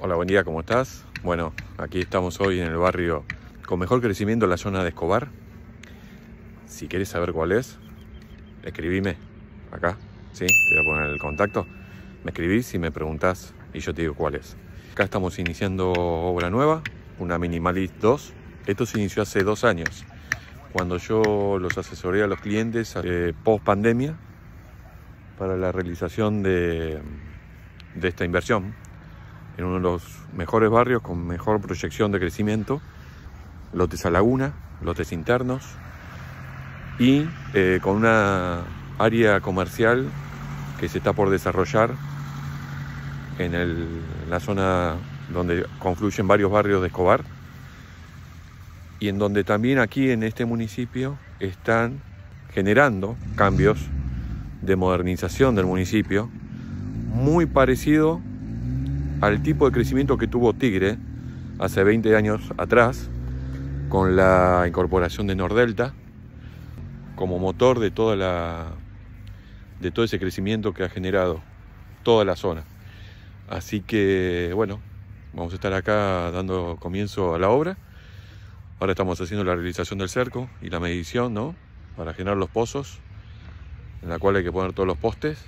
Hola, buen día, ¿cómo estás? Bueno, aquí estamos hoy en el barrio con mejor crecimiento en la zona de Escobar. Si quieres saber cuál es, escribime acá, ¿sí? Te voy a poner el contacto. Me escribís y me preguntás y yo te digo cuál es. Acá estamos iniciando obra nueva, una Minimalist 2. Esto se inició hace dos años, cuando yo los asesoré a los clientes eh, post pandemia para la realización de esta inversión en uno de los mejores barrios con mejor proyección de crecimiento, lotes a laguna, lotes internos y eh, con una área comercial que se está por desarrollar en, en la zona donde confluyen varios barrios de Escobar y en donde también aquí en este municipio están generando cambios de modernización del municipio muy parecido al tipo de crecimiento que tuvo Tigre hace 20 años atrás con la incorporación de Nordelta como motor de de todo ese crecimiento que ha generado toda la zona. Así que bueno, vamos a estar acá dando comienzo a la obra. Ahora estamos haciendo la realización del cerco y la medición, ¿no? Para generar los pozos, en la cual hay que poner todos los postes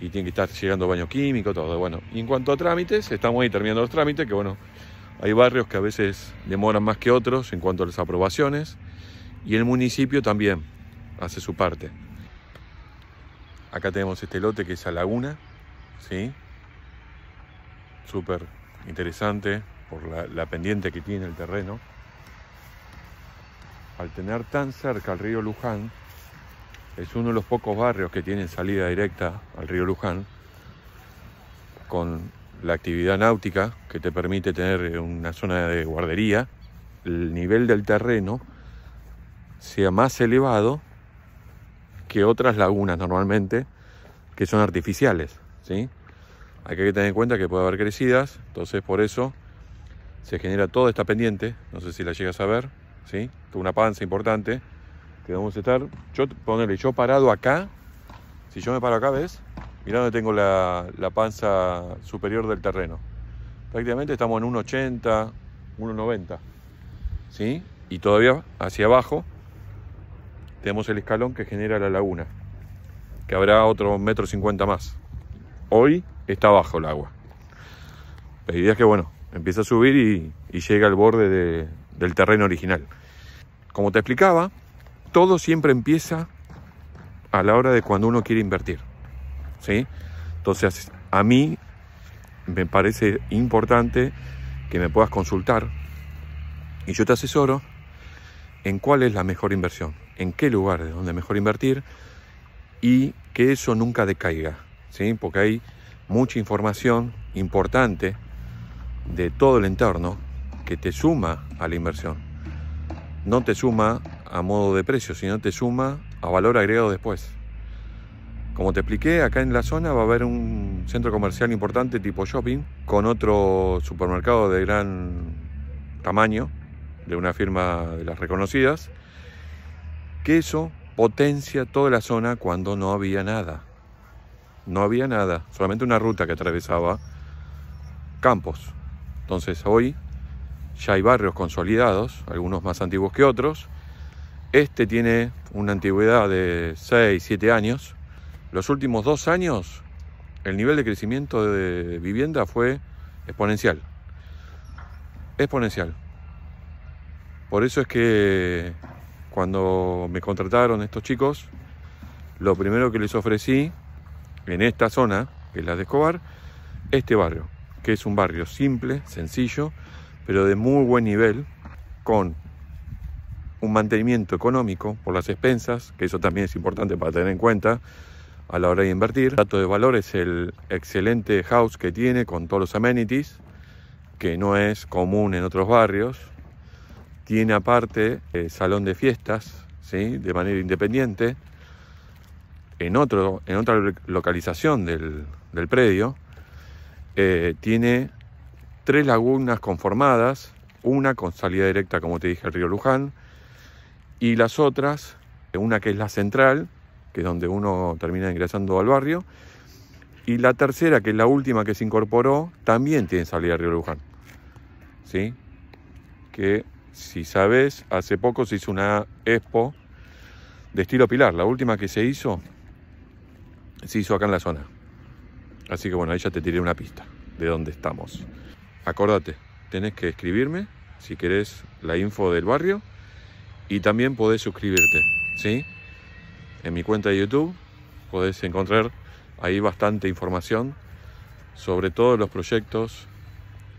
y tiene que estar llegando baño químico, todo. Bueno, y en cuanto a trámites, estamos ahí terminando los trámites, que bueno, hay barrios que a veces demoran más que otros en cuanto a las aprobaciones y el municipio también hace su parte. Acá tenemos este lote que es a Laguna, ¿sí? Súper interesante por la, la pendiente que tiene el terreno. Al tener tan cerca el río Luján, es uno de los pocos barrios que tienen salida directa al río Luján, con la actividad náutica que te permite tener eh, una zona de guardería, el nivel del terreno sea más elevado que otras lagunas normalmente que son artificiales. ¿sí? Hay que tener en cuenta que puede haber crecidas, entonces por eso se genera toda esta pendiente, no sé si la llegas a ver, ¿sí? una panza importante, que vamos a estar, yo ponerle, yo parado acá, si yo me paro acá, ¿ves? Mirá donde tengo la, panza superior del terreno. Prácticamente estamos en 1,80, 1,90. ¿Sí? Y todavía hacia abajo tenemos el escalón que genera la laguna, que habrá otro metro cincuenta más. Hoy está abajo el agua. La idea es que, bueno, empieza a subir y, llega al borde del terreno original. Como te explicaba, todo siempre empieza a la hora de cuando uno quiere invertir. ¿sí? Entonces, a mí me parece importante que me puedas consultar y yo te asesoro en cuál es la mejor inversión, en qué lugar es donde mejor invertir y que eso nunca decaiga, ¿sí? porque hay mucha información importante de todo el entorno que te suma a la inversión. No te suma a modo de precio, sino te suma a valor agregado después. Como te expliqué, acá en la zona va a haber un centro comercial importante tipo shopping con otro supermercado de gran tamaño de una firma de las reconocidas, que eso potencia toda la zona cuando no había nada. No había nada, solamente una ruta que atravesaba campos. Entonces hoy ya hay barrios consolidados, algunos más antiguos que otros, este tiene una antigüedad de 6, 7 años. Los últimos dos años el nivel de crecimiento de vivienda fue exponencial. Exponencial. Por eso es que cuando me contrataron estos chicos, lo primero que les ofrecí en esta zona, que es la de Escobar, este barrio, que es un barrio simple, sencillo, pero de muy buen nivel, con un mantenimiento económico por las expensas, que eso también es importante para tener en cuenta a la hora de invertir. dato de valor es el excelente house que tiene con todos los amenities, que no es común en otros barrios. Tiene aparte el eh, salón de fiestas, ¿sí? de manera independiente, en, otro, en otra localización del, predio. Eh, tiene tres lagunas conformadas, una con salida directa, como te dije, al río Luján, y las otras, una que es la central, que es donde uno termina ingresando al barrio, y la tercera, que es la última que se incorporó, también tiene salida a Río Luján. ¿Sí? Que, si sabes, hace poco se hizo una expo de estilo pilar, la última que se hizo, se hizo acá en la zona. Así que bueno, ahí ya te tiré una pista de dónde estamos. Acordate, tenés que escribirme si querés la info del barrio y también podés suscribirte, ¿sí? En mi cuenta de YouTube podés encontrar ahí bastante información sobre todos los proyectos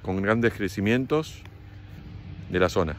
con grandes crecimientos de la zona.